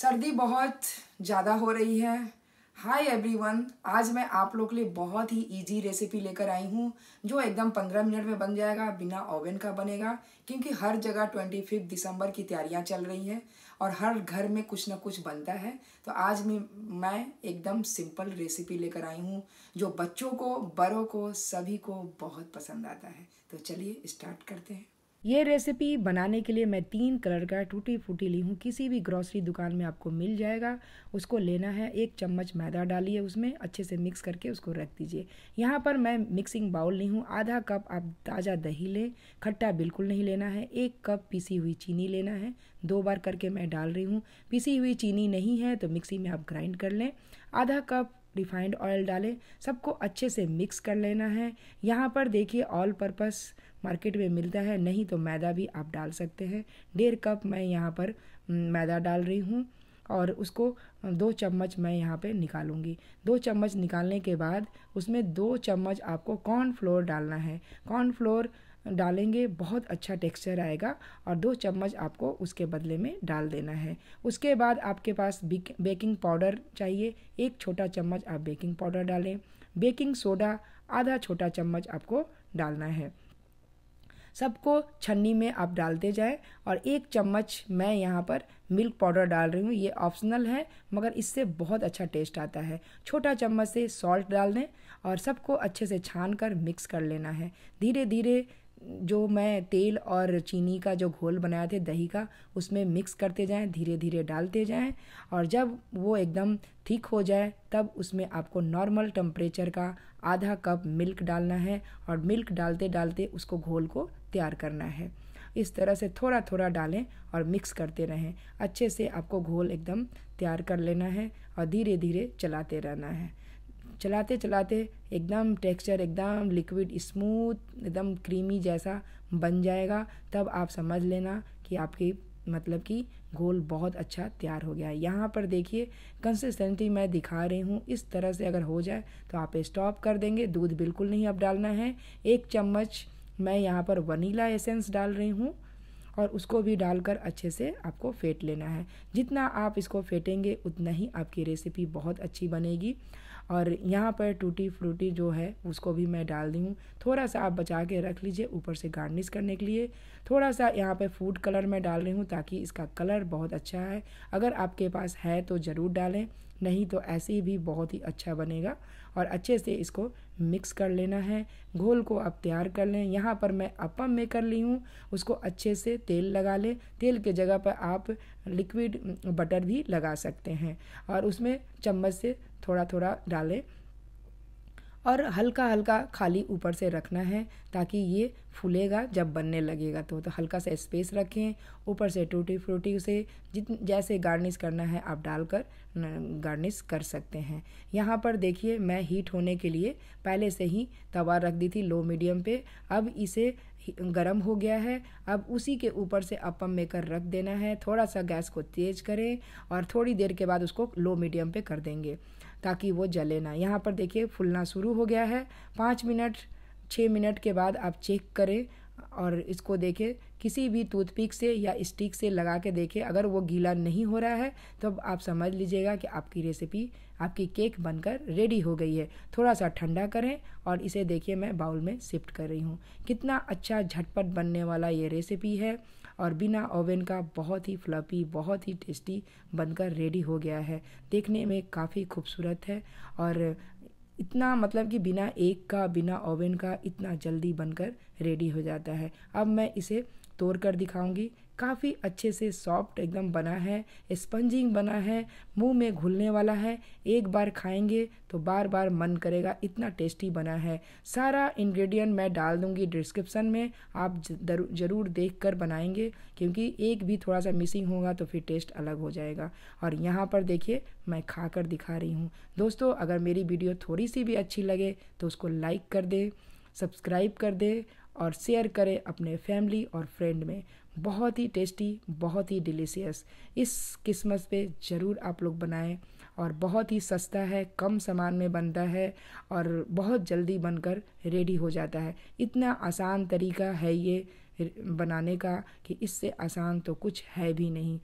सर्दी बहुत ज़्यादा हो रही है हाय एवरीवन आज मैं आप लोग के लिए बहुत ही इजी रेसिपी लेकर आई हूँ जो एकदम पंद्रह मिनट में बन जाएगा बिना ओवन का बनेगा क्योंकि हर जगह ट्वेंटी फिफ्थ दिसंबर की तैयारियाँ चल रही हैं और हर घर में कुछ ना कुछ बनता है तो आज मैं मैं एकदम सिंपल रेसिपी लेकर आई हूँ जो बच्चों को बड़ों को सभी को बहुत पसंद आता है तो चलिए स्टार्ट करते हैं ये रेसिपी बनाने के लिए मैं तीन कलर का टूटी फूटी ली हूँ किसी भी ग्रॉसरी दुकान में आपको मिल जाएगा उसको लेना है एक चम्मच मैदा डालिए उसमें अच्छे से मिक्स करके उसको रख दीजिए यहाँ पर मैं मिक्सिंग बाउल ली हूँ आधा कप आप ताज़ा दही लें खट्टा बिल्कुल नहीं लेना है एक कप पीसी हुई चीनी लेना है दो बार करके मैं डाल रही हूँ पीसी हुई चीनी नहीं है तो मिक्सी में आप ग्राइंड कर लें आधा कप रिफाइंड ऑयल डालें सबको अच्छे से मिक्स कर लेना है यहाँ पर देखिए ऑल पर्पज़ मार्केट में मिलता है नहीं तो मैदा भी आप डाल सकते हैं डेढ़ कप मैं यहाँ पर मैदा डाल रही हूँ और उसको दो चम्मच मैं यहाँ पे निकालूंगी दो चम्मच निकालने के बाद उसमें दो चम्मच आपको कॉर्नफ्लोर डालना है कॉर्नफ्लोर डालेंगे बहुत अच्छा टेक्सचर आएगा और दो चम्मच आपको उसके बदले में डाल देना है उसके बाद आपके पास बेकिंग पाउडर चाहिए एक छोटा चम्मच आप बेकिंग पाउडर डालें बेकिंग सोडा आधा छोटा चम्मच आपको डालना है सबको छन्नी में आप डालते जाएं और एक चम्मच मैं यहाँ पर मिल्क पाउडर डाल रही हूँ ये ऑप्शनल है मगर इससे बहुत अच्छा टेस्ट आता है छोटा चम्मच से सॉल्ट डाल दें और सबको अच्छे से छान कर मिक्स कर लेना है धीरे धीरे जो मैं तेल और चीनी का जो घोल बनाए थे दही का उसमें मिक्स करते जाएं धीरे धीरे डालते जाएं और जब वो एकदम ठीक हो जाए तब उसमें आपको नॉर्मल टेम्परेचर का आधा कप मिल्क डालना है और मिल्क डालते डालते उसको घोल को तैयार करना है इस तरह से थोड़ा थोड़ा डालें और मिक्स करते रहें अच्छे से आपको घोल एकदम तैयार कर लेना है और धीरे धीरे चलाते रहना है चलाते चलाते एकदम टेक्सचर एकदम लिक्विड स्मूथ एकदम क्रीमी जैसा बन जाएगा तब आप समझ लेना कि आपकी मतलब कि घोल बहुत अच्छा तैयार हो गया है यहाँ पर देखिए कंसिस्टेंसी मैं दिखा रही हूँ इस तरह से अगर हो जाए तो आप स्टॉप कर देंगे दूध बिल्कुल नहीं अब डालना है एक चम्मच मैं यहाँ पर वनीला एसेंस डाल रही हूँ और उसको भी डालकर अच्छे से आपको फेंट लेना है जितना आप इसको फेंटेंगे उतना ही आपकी रेसिपी बहुत अच्छी बनेगी और यहाँ पर टूटी फ्रूटी जो है उसको भी मैं डाल दी हूँ थोड़ा सा आप बचा के रख लीजिए ऊपर से गार्निश करने के लिए थोड़ा सा यहाँ पर फूड कलर मैं डाल रही हूँ ताकि इसका कलर बहुत अच्छा है अगर आपके पास है तो ज़रूर डालें नहीं तो ऐसे ही भी बहुत ही अच्छा बनेगा और अच्छे से इसको मिक्स कर लेना है घोल को आप तैयार कर लें यहाँ पर मैं अपम में कर ली हूँ उसको अच्छे से तेल लगा लें तेल के जगह पर आप लिक्विड बटर भी लगा सकते हैं और उसमें चम्मच से थोड़ा थोड़ा डालें और हल्का हल्का खाली ऊपर से रखना है ताकि ये फूलेगा जब बनने लगेगा तो तो हल्का सा स्पेस रखें ऊपर से टूटी फ्रूटी उसे जित जैसे गार्निश करना है आप डालकर गार्निश कर सकते हैं यहाँ पर देखिए मैं हीट होने के लिए पहले से ही तवा रख दी थी लो मीडियम पे अब इसे गरम हो गया है अब उसी के ऊपर से अपम मेकर रख देना है थोड़ा सा गैस को तेज़ करें और थोड़ी देर के बाद उसको लो मीडियम पे कर देंगे ताकि वो जले ना यहाँ पर देखिए फूलना शुरू हो गया है पाँच मिनट छः मिनट के बाद आप चेक करें और इसको देखें किसी भी टूथपिक से या स्टिक से लगा के देखें अगर वो गीला नहीं हो रहा है तो अब आप समझ लीजिएगा कि आपकी रेसिपी आपकी केक बनकर रेडी हो गई है थोड़ा सा ठंडा करें और इसे देखिए मैं बाउल में शिफ्ट कर रही हूँ कितना अच्छा झटपट बनने वाला ये रेसिपी है और बिना ओवन का बहुत ही फ्लपी बहुत ही टेस्टी बनकर रेडी हो गया है देखने में काफ़ी खूबसूरत है और इतना मतलब कि बिना एक का बिना ओवन का इतना जल्दी बनकर रेडी हो जाता है अब मैं इसे तोड़ कर दिखाऊंगी काफ़ी अच्छे से सॉफ्ट एकदम बना है स्पंजिंग बना है मुंह में घुलने वाला है एक बार खाएंगे तो बार बार मन करेगा इतना टेस्टी बना है सारा इंग्रेडिएंट मैं डाल दूंगी डिस्क्रिप्शन में आप ज़रूर देख कर बनाएंगे क्योंकि एक भी थोड़ा सा मिसिंग होगा तो फिर टेस्ट अलग हो जाएगा और यहाँ पर देखिए मैं खा कर दिखा रही हूँ दोस्तों अगर मेरी वीडियो थोड़ी सी भी अच्छी लगे तो उसको लाइक कर दें सब्सक्राइब कर दें और शेयर करें अपने फैमिली और फ्रेंड में बहुत ही टेस्टी बहुत ही डिलीशियस इस क्रिसमस पे ज़रूर आप लोग बनाएं और बहुत ही सस्ता है कम सामान में बनता है और बहुत जल्दी बनकर रेडी हो जाता है इतना आसान तरीका है ये बनाने का कि इससे आसान तो कुछ है भी नहीं